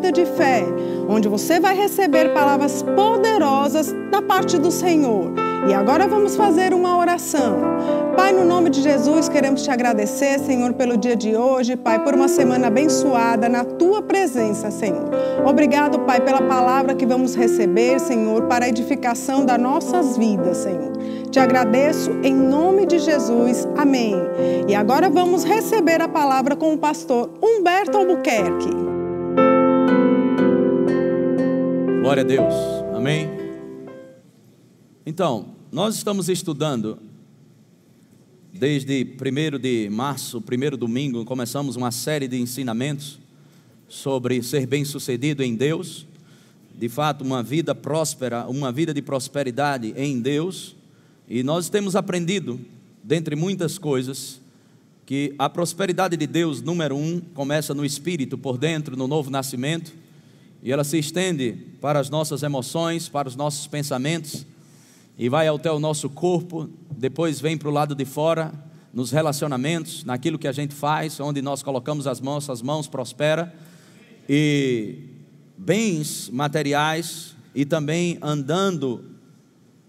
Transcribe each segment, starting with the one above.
vida de fé, onde você vai receber palavras poderosas da parte do Senhor. E agora vamos fazer uma oração. Pai, no nome de Jesus, queremos te agradecer, Senhor, pelo dia de hoje, Pai, por uma semana abençoada na tua presença, Senhor. Obrigado, Pai, pela palavra que vamos receber, Senhor, para a edificação das nossas vidas, Senhor. Te agradeço em nome de Jesus. Amém. E agora vamos receber a palavra com o pastor Humberto Albuquerque. Glória a Deus. Amém? Então, nós estamos estudando desde 1 de março, primeiro domingo, começamos uma série de ensinamentos sobre ser bem-sucedido em Deus. De fato, uma vida próspera, uma vida de prosperidade em Deus. E nós temos aprendido, dentre muitas coisas, que a prosperidade de Deus, número um, começa no espírito, por dentro, no novo nascimento e ela se estende para as nossas emoções, para os nossos pensamentos, e vai até o nosso corpo, depois vem para o lado de fora, nos relacionamentos, naquilo que a gente faz, onde nós colocamos as mãos, as mãos prospera, e bens materiais, e também andando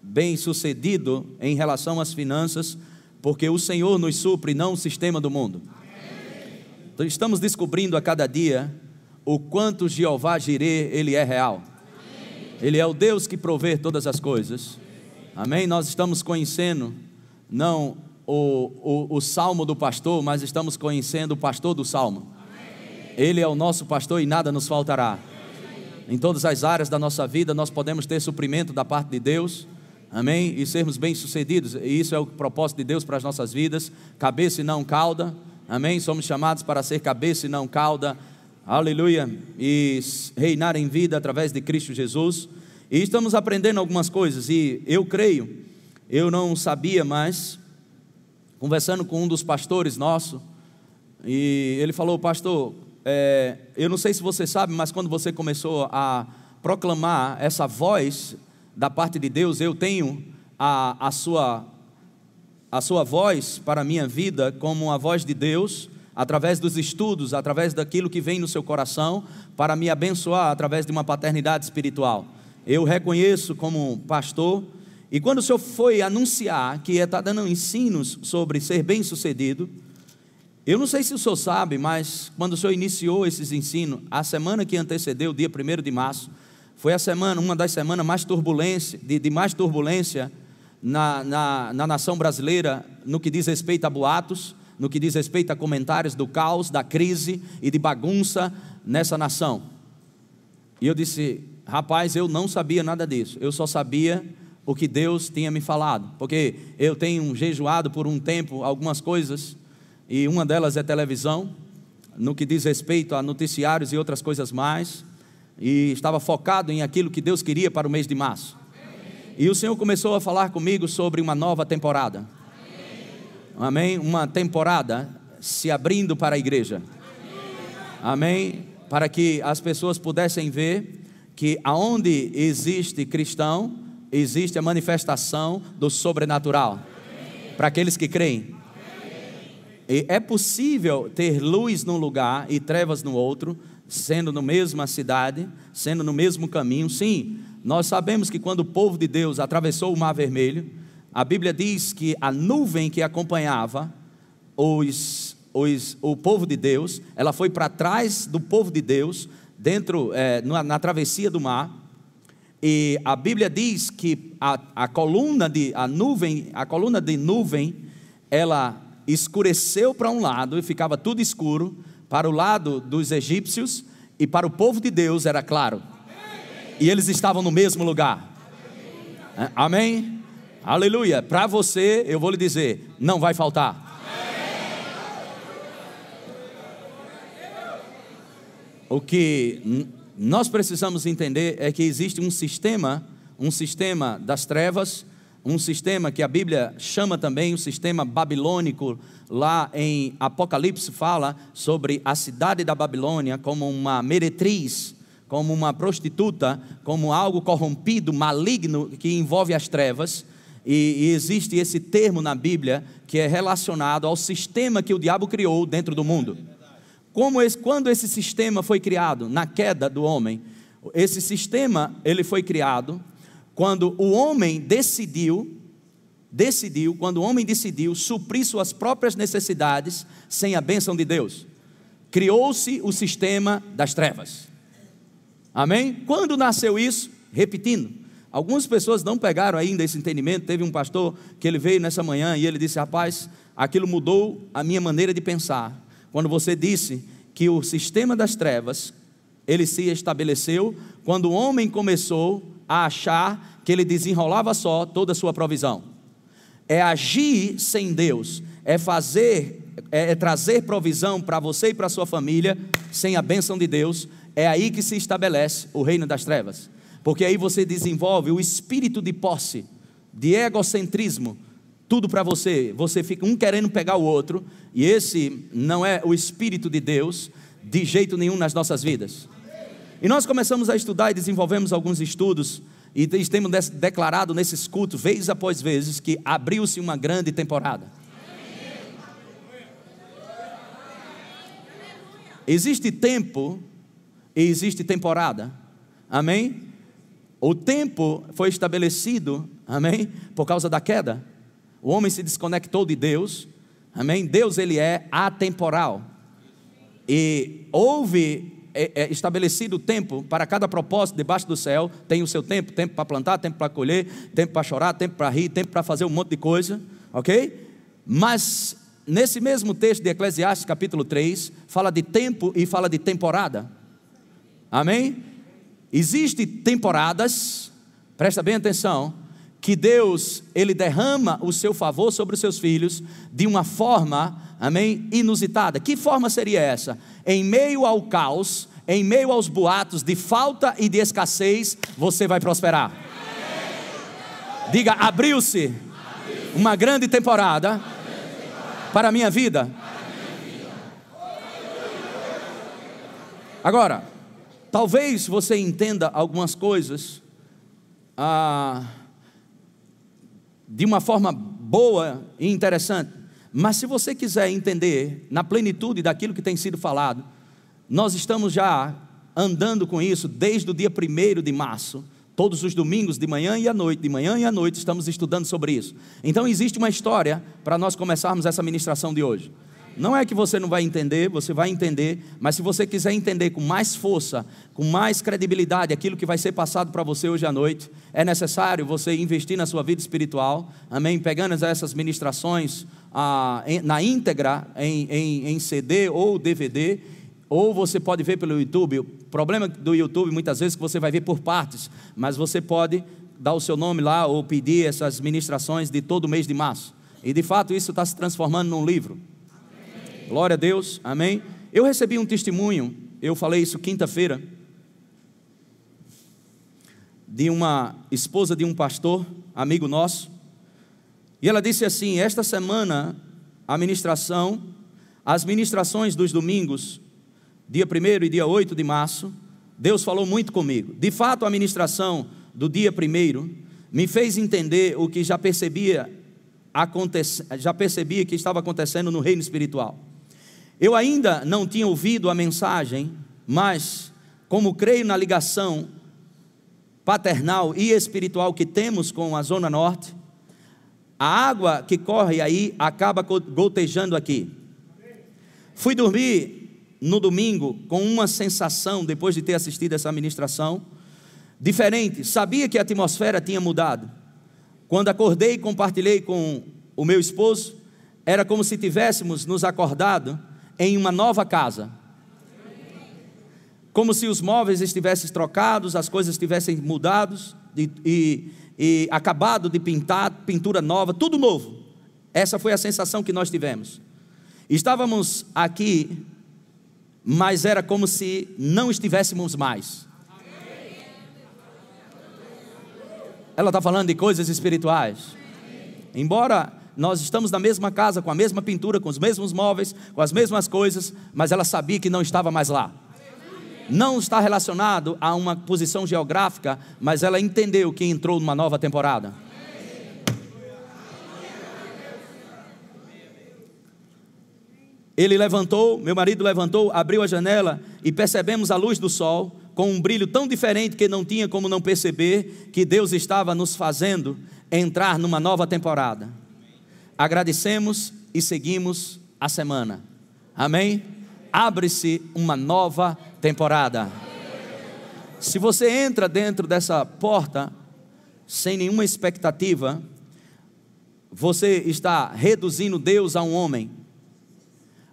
bem sucedido em relação às finanças, porque o Senhor nos supre, não o sistema do mundo. Então, estamos descobrindo a cada dia o quanto Jeová Jireh ele é real. Ele é o Deus que provê todas as coisas. Amém? Nós estamos conhecendo, não o, o, o salmo do pastor, mas estamos conhecendo o pastor do salmo. Ele é o nosso pastor e nada nos faltará. Em todas as áreas da nossa vida, nós podemos ter suprimento da parte de Deus. Amém? E sermos bem-sucedidos. E isso é o propósito de Deus para as nossas vidas. Cabeça e não cauda. Amém? Somos chamados para ser cabeça e não cauda aleluia, e reinar em vida através de Cristo Jesus. E estamos aprendendo algumas coisas, e eu creio, eu não sabia, mas conversando com um dos pastores nosso, e ele falou, pastor, é, eu não sei se você sabe, mas quando você começou a proclamar essa voz da parte de Deus, eu tenho a, a, sua, a sua voz para a minha vida como a voz de Deus, através dos estudos, através daquilo que vem no seu coração, para me abençoar através de uma paternidade espiritual. Eu reconheço como pastor, e quando o senhor foi anunciar que está dando ensinos sobre ser bem-sucedido, eu não sei se o senhor sabe, mas quando o senhor iniciou esses ensinos, a semana que antecedeu, dia 1 de março, foi a semana, uma das semanas mais turbulência, de, de mais turbulência na, na, na nação brasileira no que diz respeito a boatos no que diz respeito a comentários do caos, da crise e de bagunça nessa nação. E eu disse, rapaz, eu não sabia nada disso, eu só sabia o que Deus tinha me falado, porque eu tenho jejuado por um tempo algumas coisas, e uma delas é televisão, no que diz respeito a noticiários e outras coisas mais, e estava focado em aquilo que Deus queria para o mês de março. E o Senhor começou a falar comigo sobre uma nova temporada. Amém? Uma temporada se abrindo para a igreja. Amém? Para que as pessoas pudessem ver que aonde existe cristão, existe a manifestação do sobrenatural. Para aqueles que creem. E é possível ter luz num lugar e trevas no outro, sendo na mesma cidade, sendo no mesmo caminho. Sim, nós sabemos que quando o povo de Deus atravessou o Mar Vermelho, a Bíblia diz que a nuvem que acompanhava os, os, o povo de Deus, ela foi para trás do povo de Deus, dentro é, na, na, travessia do mar. E a Bíblia diz que a, a coluna de a nuvem, a coluna de nuvem, ela escureceu para um lado e ficava tudo escuro, para o lado dos egípcios e para o povo de Deus era claro. E eles estavam no mesmo lugar. Amém? Aleluia. Para você, eu vou lhe dizer: não vai faltar. o que nós precisamos entender é que existe um sistema, um sistema das trevas, um sistema que a Bíblia chama também o sistema babilônico. Lá em Apocalipse fala sobre a cidade da Babilônia como uma meretriz, como uma prostituta, como algo corrompido, maligno que envolve as trevas. E, e, existe esse termo na Bíblia que é relacionado ao sistema que o diabo criou dentro do mundo. Como esse, quando esse sistema foi criado na queda do homem, esse sistema ele foi criado quando o homem decidiu, decidiu, quando o homem decidiu suprir suas próprias necessidades sem a bênção de Deus, criou-se o sistema das trevas. Amém? Quando nasceu isso? Repetindo, Algumas pessoas não pegaram ainda esse entendimento. Teve um pastor que ele veio nessa manhã e ele disse: Rapaz, aquilo mudou a minha maneira de pensar. Quando você disse que o sistema das trevas ele se estabeleceu quando o homem começou a achar que ele desenrolava só toda a sua provisão. É agir sem Deus, é fazer, é, é trazer provisão para você e para sua família sem a bênção de Deus. É aí que se estabelece o reino das trevas porque aí você desenvolve o espírito de posse, de egocentrismo, tudo para você, você fica um querendo pegar o outro, e esse não é o espírito de Deus de jeito nenhum nas nossas vidas. E nós começamos a estudar e desenvolvemos alguns estudos e temos declarado nesses cultos, vez após vezes, que abriu-se uma grande temporada. Existe tempo e existe temporada. Amém? O tempo foi estabelecido, amém? Por causa da queda. O homem se desconectou de Deus, amém? Deus, ele é atemporal. E houve é, é estabelecido o tempo para cada propósito debaixo do céu, tem o seu tempo, tempo para plantar, tempo para colher, tempo para chorar, tempo para rir, tempo para fazer um monte de coisa, ok? Mas nesse mesmo texto de Eclesiastes capítulo 3, fala de tempo e fala de temporada. Amém? Existem temporadas, presta bem atenção, que Deus ele derrama o seu favor sobre os seus filhos de uma forma, amém, inusitada. Que forma seria essa? Em meio ao caos, em meio aos boatos de falta e de escassez, você vai prosperar. Diga, abriu-se uma grande temporada para a minha vida. Agora, Talvez você entenda algumas coisas ah, de uma forma boa e interessante, mas se você quiser entender na plenitude daquilo que tem sido falado, nós estamos já andando com isso desde o dia 1 de março. Todos os domingos, de manhã e à noite, de manhã e à noite, estamos estudando sobre isso. Então, existe uma história para nós começarmos essa ministração de hoje. Não é que você não vai entender, você vai entender, mas se você quiser entender com mais força, com mais credibilidade aquilo que vai ser passado para você hoje à noite, é necessário você investir na sua vida espiritual, amém? Pegando essas ministrações ah, na íntegra, em, em, em CD ou DVD, ou você pode ver pelo YouTube. O problema do YouTube muitas vezes é que você vai ver por partes, mas você pode dar o seu nome lá ou pedir essas ministrações de todo mês de março. E de fato isso está se transformando num livro. Glória a Deus, amém. Eu recebi um testemunho, eu falei isso quinta-feira, de uma esposa de um pastor, amigo nosso, e ela disse assim: Esta semana, a ministração, as ministrações dos domingos, dia 1 e dia 8 de março, Deus falou muito comigo. De fato, a ministração do dia 1 me fez entender o que já percebia, já percebia que estava acontecendo no reino espiritual. Eu ainda não tinha ouvido a mensagem, mas como creio na ligação paternal e espiritual que temos com a Zona Norte, a água que corre aí acaba gotejando aqui. Fui dormir no domingo com uma sensação, depois de ter assistido essa ministração, diferente. Sabia que a atmosfera tinha mudado. Quando acordei e compartilhei com o meu esposo, era como se tivéssemos nos acordado em uma nova casa. Como se os móveis estivessem trocados, as coisas estivessem mudadas e, e, e acabado de pintar, pintura nova, tudo novo. Essa foi a sensação que nós tivemos. Estávamos aqui, mas era como se não estivéssemos mais. Ela está falando de coisas espirituais. Embora nós estamos na mesma casa, com a mesma pintura, com os mesmos móveis, com as mesmas coisas, mas ela sabia que não estava mais lá. Não está relacionado a uma posição geográfica, mas ela entendeu que entrou numa nova temporada. Ele levantou, meu marido levantou, abriu a janela e percebemos a luz do sol com um brilho tão diferente que não tinha como não perceber que Deus estava nos fazendo entrar numa nova temporada agradecemos e seguimos a semana. Amém? Abre-se uma nova temporada. Se você entra dentro dessa porta sem nenhuma expectativa, você está reduzindo Deus a um homem.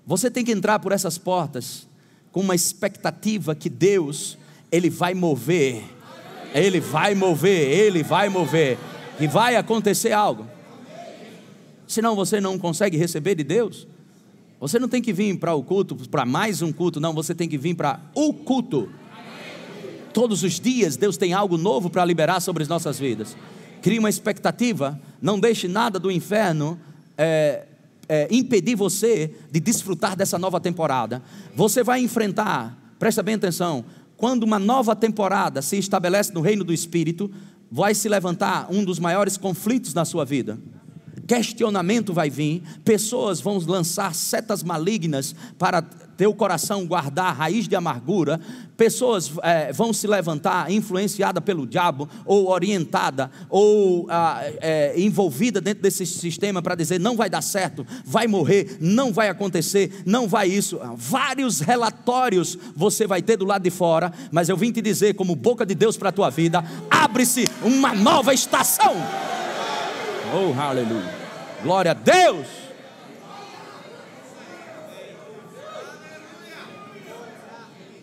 Você tem que entrar por essas portas com uma expectativa que Deus, Ele vai mover, Ele vai mover, Ele vai mover, e vai acontecer algo senão você não consegue receber de Deus. Você não tem que vir para o culto, para mais um culto, não, você tem que vir para o culto. Todos os dias Deus tem algo novo para liberar sobre as nossas vidas. Crie uma expectativa, não deixe nada do inferno é, é, impedir você de desfrutar dessa nova temporada. Você vai enfrentar, presta bem atenção, quando uma nova temporada se estabelece no reino do Espírito, vai se levantar um dos maiores conflitos na sua vida questionamento vai vir, pessoas vão lançar setas malignas para teu coração guardar raiz de amargura, pessoas é, vão se levantar influenciada pelo diabo, ou orientada, ou ah, é, envolvida dentro desse sistema para dizer não vai dar certo, vai morrer, não vai acontecer, não vai isso. Ah, vários relatórios você vai ter do lado de fora, mas eu vim te dizer, como boca de Deus para a tua vida, abre-se uma nova estação. Oh, aleluia. Glória a Deus!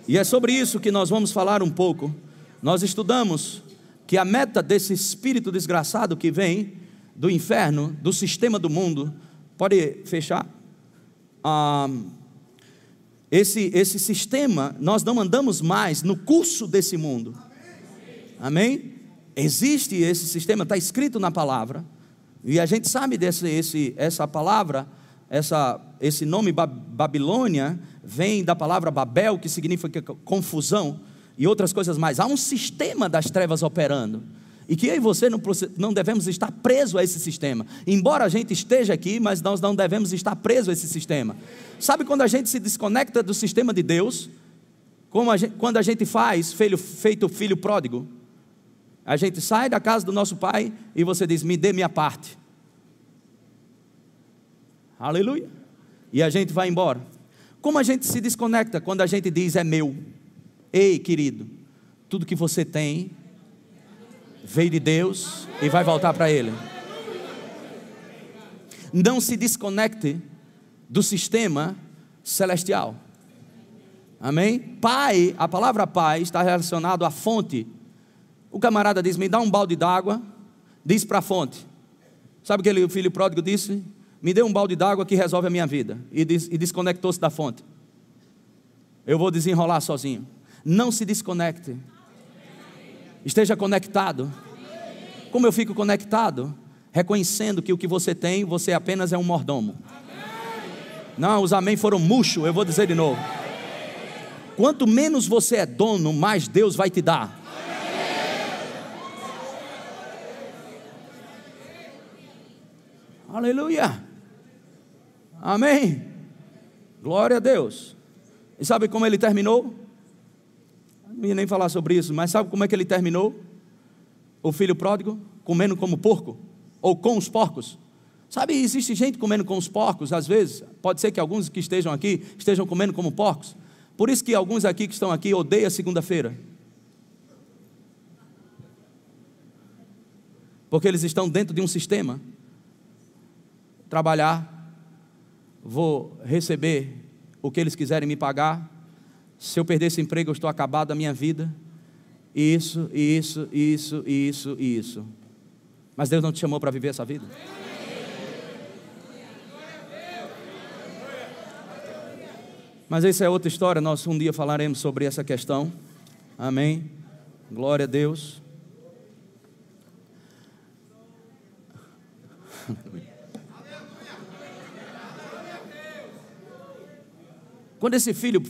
E é sobre isso que nós vamos falar um pouco. Nós estudamos que a meta desse espírito desgraçado que vem do inferno, do sistema do mundo, pode fechar? Ah, esse, esse sistema, nós não andamos mais no curso desse mundo. Amém? Existe esse sistema, está escrito na palavra. E a gente sabe desse, esse, essa palavra, essa, esse nome Babilônia, vem da palavra Babel, que significa confusão, e outras coisas mais. Há um sistema das trevas operando. E que eu e você não, não devemos estar preso a esse sistema. Embora a gente esteja aqui, mas nós não devemos estar preso a esse sistema. Sabe quando a gente se desconecta do sistema de Deus? Como a gente, quando a gente faz feito filho pródigo? A gente sai da casa do nosso pai e você diz: Me dê minha parte. Aleluia. E a gente vai embora. Como a gente se desconecta quando a gente diz: É meu. Ei, querido, tudo que você tem veio de Deus e vai voltar para Ele. Não se desconecte do sistema celestial. Amém? Pai, a palavra pai está relacionada à fonte o camarada diz: Me dá um balde d'água. Diz para a fonte. Sabe o ele, o filho pródigo disse? Me dê um balde d'água que resolve a minha vida. E, e desconectou-se da fonte. Eu vou desenrolar sozinho. Não se desconecte. Esteja conectado. Como eu fico conectado? Reconhecendo que o que você tem, você apenas é um mordomo. Não, os amém foram murcho, eu vou dizer de novo. Quanto menos você é dono, mais Deus vai te dar. Aleluia. Amém. Glória a Deus. E sabe como ele terminou? Não ia nem falar sobre isso, mas sabe como é que ele terminou? O filho pródigo comendo como porco ou com os porcos. Sabe, existe gente comendo com os porcos, às vezes, pode ser que alguns que estejam aqui estejam comendo como porcos. Por isso que alguns aqui que estão aqui odeiam segunda-feira. Porque eles estão dentro de um sistema trabalhar, vou receber o que eles quiserem me pagar. Se eu perder esse emprego, eu estou acabado a minha vida. Isso, isso, isso, isso, isso. Mas Deus não te chamou para viver essa vida? Mas isso é outra história, nós um dia falaremos sobre essa questão. Amém. Glória a Deus. Quando esse filho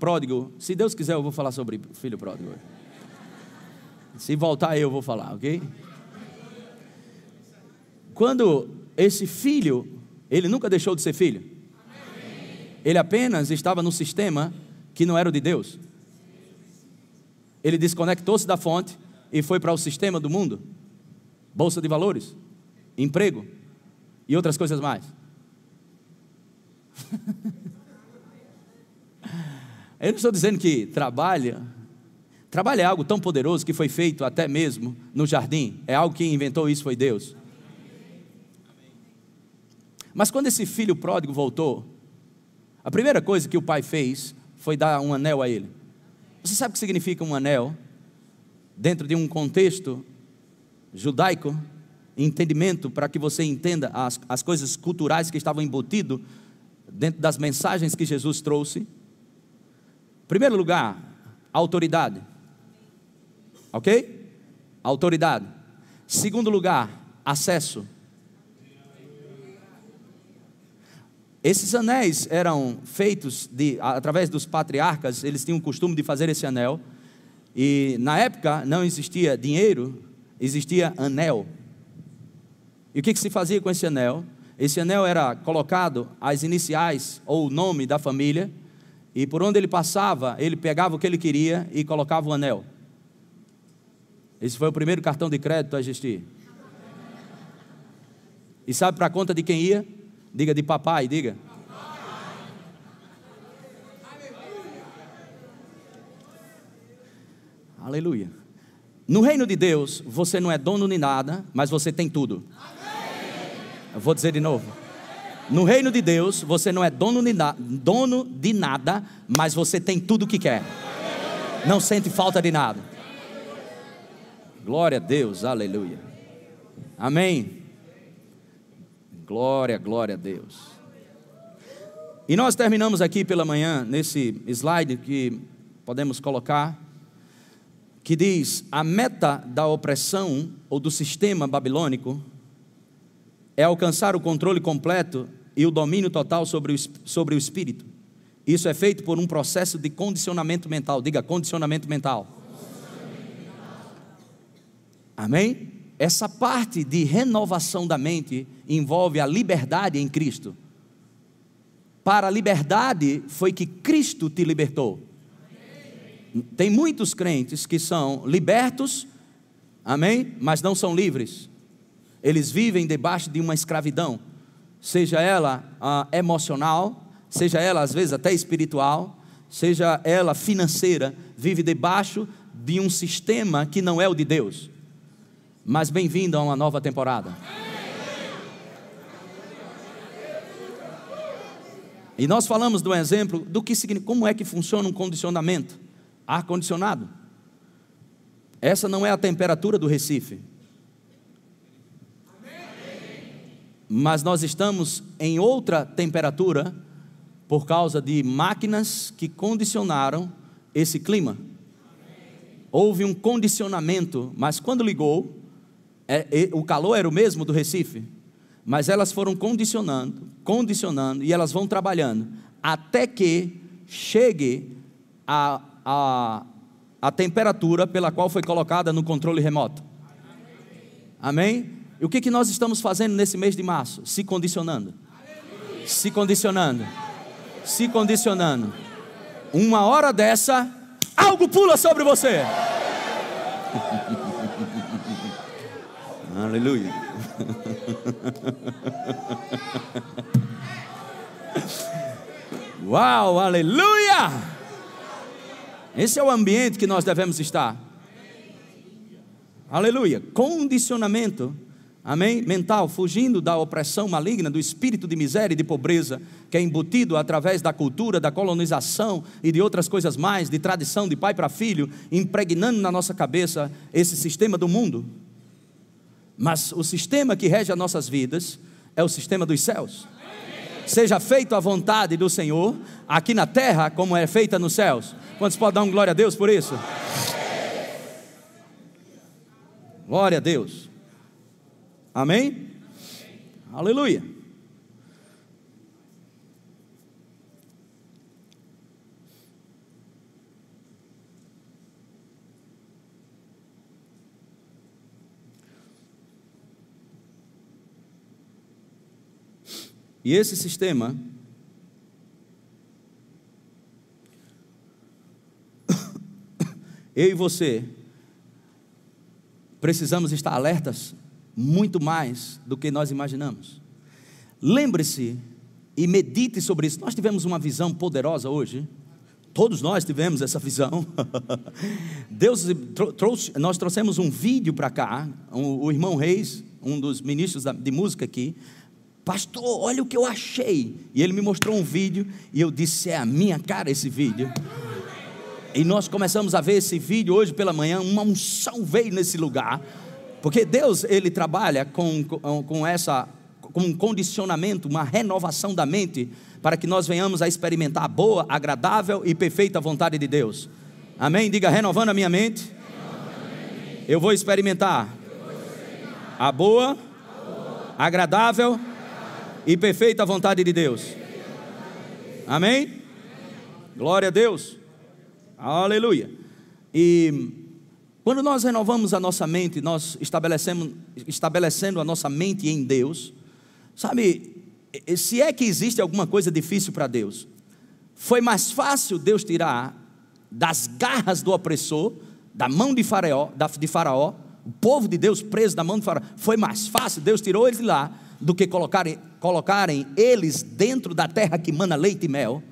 pródigo, se Deus quiser, eu vou falar sobre filho pródigo. Se voltar eu vou falar, ok? Quando esse filho, ele nunca deixou de ser filho. Ele apenas estava no sistema que não era o de Deus. Ele desconectou-se da fonte e foi para o sistema do mundo. Bolsa de valores, emprego e outras coisas mais. É eu não estou dizendo que trabalha. trabalha é algo tão poderoso que foi feito até mesmo no jardim. É algo que inventou isso foi Deus. Mas quando esse filho pródigo voltou, a primeira coisa que o pai fez foi dar um anel a ele. Você sabe o que significa um anel? Dentro de um contexto judaico, entendimento para que você entenda as, as coisas culturais que estavam embutido dentro das mensagens que Jesus trouxe. Primeiro lugar, autoridade. Ok? Autoridade. Segundo lugar, acesso. Esses anéis eram feitos de, através dos patriarcas, eles tinham o costume de fazer esse anel. E na época não existia dinheiro, existia anel. E o que, que se fazia com esse anel? Esse anel era colocado as iniciais ou o nome da família e por onde ele passava, ele pegava o que ele queria e colocava o anel. Esse foi o primeiro cartão de crédito a existir. E sabe para a conta de quem ia? Diga de papai, diga. Aleluia. Aleluia. No reino de Deus, você não é dono nem nada, mas você tem tudo. Amém. Eu vou dizer de novo. No reino de Deus, você não é dono de, na, dono de nada, mas você tem tudo o que quer. Não sente falta de nada. Glória a Deus, aleluia. Amém. Glória, glória a Deus. E nós terminamos aqui pela manhã, nesse slide que podemos colocar, que diz: a meta da opressão ou do sistema babilônico é alcançar o controle completo e o domínio total sobre o, sobre o espírito. Isso é feito por um processo de condicionamento mental. Diga condicionamento mental. Amém? Essa parte de renovação da mente envolve a liberdade em Cristo. Para a liberdade foi que Cristo te libertou. Tem muitos crentes que são libertos, amém? Mas não são livres. Eles vivem debaixo de uma escravidão seja ela ah, emocional, seja ela às vezes até espiritual, seja ela financeira, vive debaixo de um sistema que não é o de Deus. Mas bem-vindo a uma nova temporada. E nós falamos do exemplo do que significa, como é que funciona um condicionamento, ar condicionado. Essa não é a temperatura do Recife, mas nós estamos em outra temperatura por causa de máquinas que condicionaram esse clima. Houve um condicionamento, mas quando ligou, é, é, o calor era o mesmo do Recife, mas elas foram condicionando, condicionando e elas vão trabalhando até que chegue a, a, a temperatura pela qual foi colocada no controle remoto. Amém? E o que, que nós estamos fazendo nesse mês de março? Se condicionando. Se condicionando. Se condicionando. Uma hora dessa, algo pula sobre você. Aleluia. Uau, aleluia! Esse é o ambiente que nós devemos estar. Aleluia. Condicionamento amém? Mental, fugindo da opressão maligna, do espírito de miséria e de pobreza que é embutido através da cultura, da colonização e de outras coisas mais, de tradição de pai para filho, impregnando na nossa cabeça esse sistema do mundo. Mas o sistema que rege as nossas vidas é o sistema dos céus. Seja feita a vontade do Senhor aqui na terra, como é feita nos céus. Quantos podem dar um glória a Deus por isso? Glória a Deus. Amém? Amém? Aleluia. E esse sistema eu e você precisamos estar alertas muito mais do que nós imaginamos. Lembre-se e medite sobre isso. Nós tivemos uma visão poderosa hoje. Todos nós tivemos essa visão. Deus trouxe, nós trouxemos um vídeo para cá. Um, o irmão Reis, um dos ministros de música aqui, pastor, olha o que eu achei. E ele me mostrou um vídeo e eu disse: é a minha cara esse vídeo. E nós começamos a ver esse vídeo hoje pela manhã. Uma unção veio nesse lugar porque Deus, ele trabalha com, com, essa, com um condicionamento, uma renovação da mente, para que nós venhamos a experimentar a boa, agradável e perfeita vontade de Deus. Amém? Diga, renovando a minha mente, eu vou experimentar, A, boa, agradável, e perfeita vontade de Deus. Amém? Glória a Deus. Aleluia. E quando nós renovamos a nossa mente, nós estabelecemos, estabelecendo a nossa mente em Deus, sabe, se é que existe alguma coisa difícil para Deus, foi mais fácil Deus tirar das garras do opressor, da mão de faraó, de faraó, o povo de Deus preso da mão de faraó, foi mais fácil, Deus tirou eles de lá, do que colocarem, colocarem eles dentro da terra que mana leite e mel.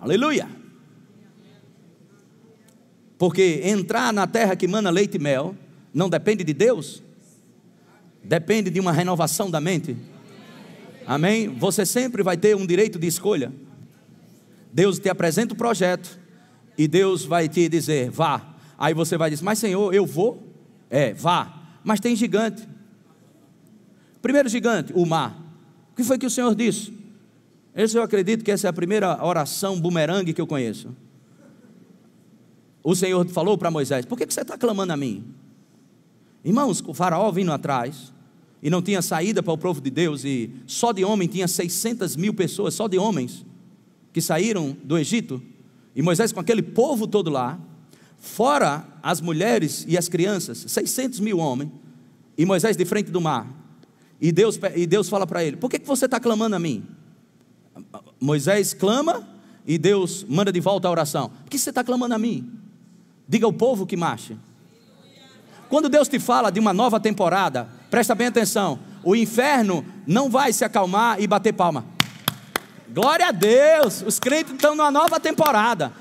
Aleluia! Porque entrar na terra que mana leite e mel não depende de Deus, depende de uma renovação da mente. Amém? Você sempre vai ter um direito de escolha. Deus te apresenta o projeto e Deus vai te dizer: vá. Aí você vai dizer: Mas Senhor, eu vou? É, vá. Mas tem gigante. Primeiro gigante, o mar. O que foi que o Senhor disse? Esse eu acredito que essa é a primeira oração bumerangue que eu conheço o Senhor falou para Moisés: Por que, você está clamando a mim? Irmãos, o faraó vindo atrás, e não tinha saída para o povo de Deus, e só de homem tinha 600 mil pessoas, só de homens, que saíram do Egito, e Moisés com aquele povo todo lá, fora as mulheres e as crianças, 600 mil homens, e Moisés de frente do mar, e Deus, e Deus fala para ele: Por que você está clamando a mim? Moisés clama, e Deus manda de volta a oração: Por que você está clamando a mim? Diga ao povo que marche. Quando Deus te fala de uma nova temporada, presta bem atenção: o inferno não vai se acalmar e bater palma. Glória a Deus, os crentes estão numa nova temporada.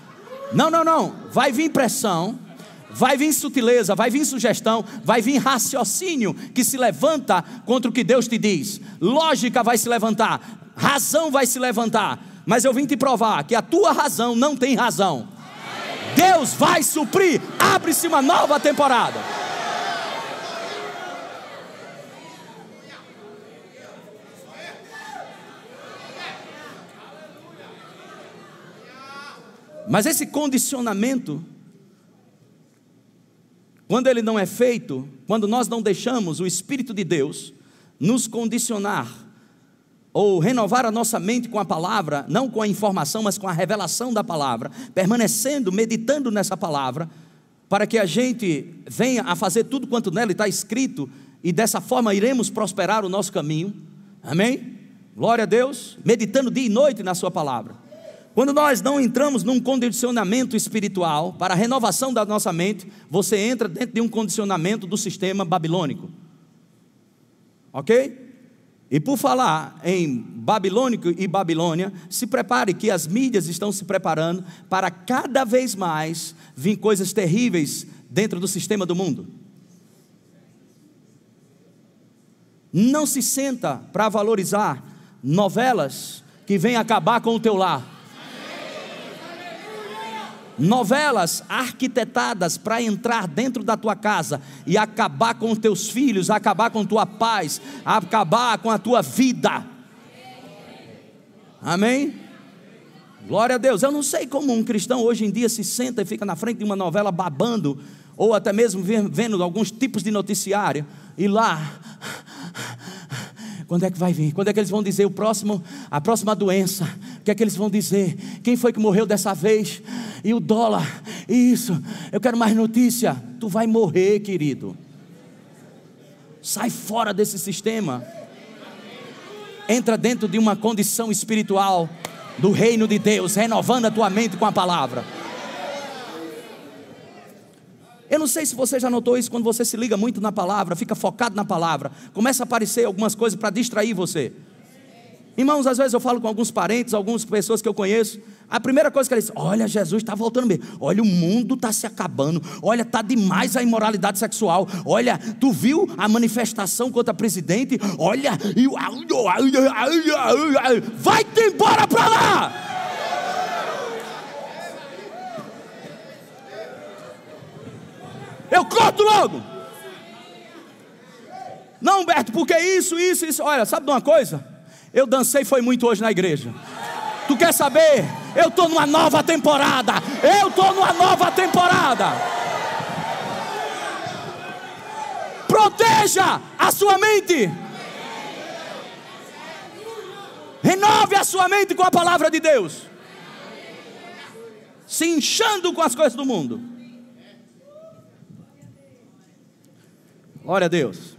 Não, não, não, vai vir pressão, vai vir sutileza, vai vir sugestão, vai vir raciocínio que se levanta contra o que Deus te diz. Lógica vai se levantar, razão vai se levantar. Mas eu vim te provar que a tua razão não tem razão. Deus vai suprir. Abre-se uma nova temporada. Mas esse condicionamento, quando ele não é feito, quando nós não deixamos o Espírito de Deus nos condicionar ou renovar a nossa mente com a palavra, não com a informação, mas com a revelação da palavra, permanecendo, meditando nessa palavra, para que a gente venha a fazer tudo quanto nela está escrito e dessa forma iremos prosperar o nosso caminho. Amém? Glória a Deus, meditando dia e noite na Sua palavra. Quando nós não entramos num condicionamento espiritual para a renovação da nossa mente, você entra dentro de um condicionamento do sistema babilônico. Ok? E por falar em babilônico e Babilônia, se prepare que as mídias estão se preparando para cada vez mais vir coisas terríveis dentro do sistema do mundo. Não se senta para valorizar novelas que vêm acabar com o teu lar novelas arquitetadas para entrar dentro da tua casa e acabar com os teus filhos, acabar com tua paz, acabar com a tua vida. Amém? Glória a Deus. Eu não sei como um cristão hoje em dia se senta e fica na frente de uma novela babando, ou até mesmo vendo alguns tipos de noticiário, e lá. Quando é que vai vir? Quando é que eles vão dizer o próximo, a próxima doença? O que é que eles vão dizer? Quem foi que morreu dessa vez? e o dólar, isso, eu quero mais notícia. Tu vai morrer, querido. Sai fora desse sistema. Entra dentro de uma condição espiritual do reino de Deus, renovando a tua mente com a palavra. Eu não sei se você já notou isso quando você se liga muito na palavra, fica focado na palavra, começa a aparecer algumas coisas para distrair você. Irmãos, às vezes eu falo com alguns parentes, algumas pessoas que eu conheço, a primeira coisa que eles dizem, olha, Jesus está voltando mesmo, olha, o mundo está se acabando, olha, está demais a imoralidade sexual, olha, tu viu a manifestação contra o presidente, olha, e... vai-te embora para lá! Eu corto logo! Não, Humberto, porque isso, isso, isso, olha, sabe de uma coisa? Eu dancei foi muito hoje na igreja. Tu quer saber? Eu estou numa nova temporada. Eu estou numa nova temporada. Proteja a sua mente. Renove a sua mente com a palavra de Deus. Se inchando com as coisas do mundo. Glória a Deus.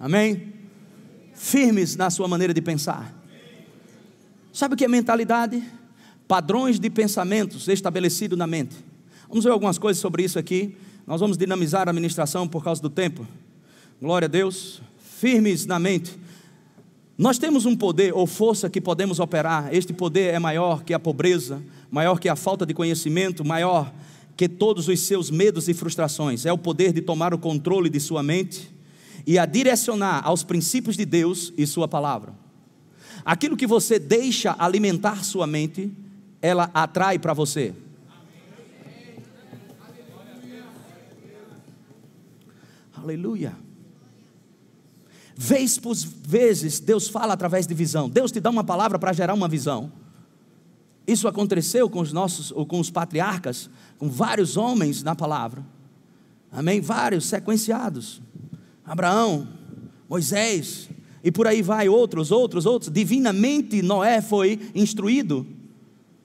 Amém? firmes na sua maneira de pensar. Sabe o que é mentalidade? Padrões de pensamentos estabelecidos na mente. Vamos ver algumas coisas sobre isso aqui. Nós vamos dinamizar a administração por causa do tempo. Glória a Deus. Firmes na mente. Nós temos um poder ou força que podemos operar. Este poder é maior que a pobreza, maior que a falta de conhecimento, maior que todos os seus medos e frustrações. É o poder de tomar o controle de sua mente e a direcionar aos princípios de Deus e Sua palavra. Aquilo que você deixa alimentar sua mente, ela atrai para você. Aleluia. Vez por vezes Deus fala através de visão. Deus te dá uma palavra para gerar uma visão. Isso aconteceu com os nossos, ou com os patriarcas, com vários homens na palavra. Amém? Vários sequenciados. Abraão, Moisés, e por aí vai outros, outros, outros. Divinamente Noé foi instruído,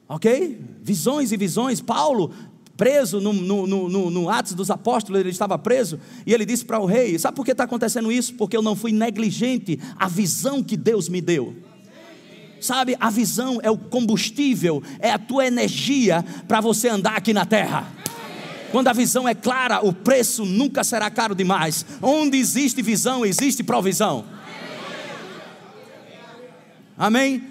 ok? Visões e visões. Paulo, preso no, no, no, no Atos dos Apóstolos, ele estava preso, e ele disse para o rei: Sabe por que está acontecendo isso? Porque eu não fui negligente à visão que Deus me deu. Sabe, a visão é o combustível, é a tua energia para você andar aqui na terra. Quando a visão é clara, o preço nunca será caro demais. Onde existe visão, existe provisão. Amém?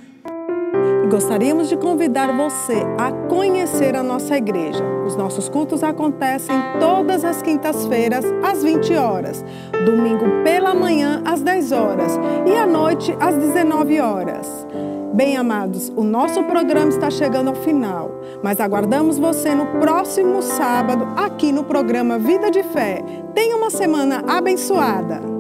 Gostaríamos de convidar você a conhecer a nossa igreja. Os nossos cultos acontecem todas as quintas-feiras, às 20 horas, domingo pela manhã, às 10 horas e à noite, às 19 horas. Bem amados, o nosso programa está chegando ao final. Mas aguardamos você no próximo sábado aqui no programa Vida de Fé. Tenha uma semana abençoada.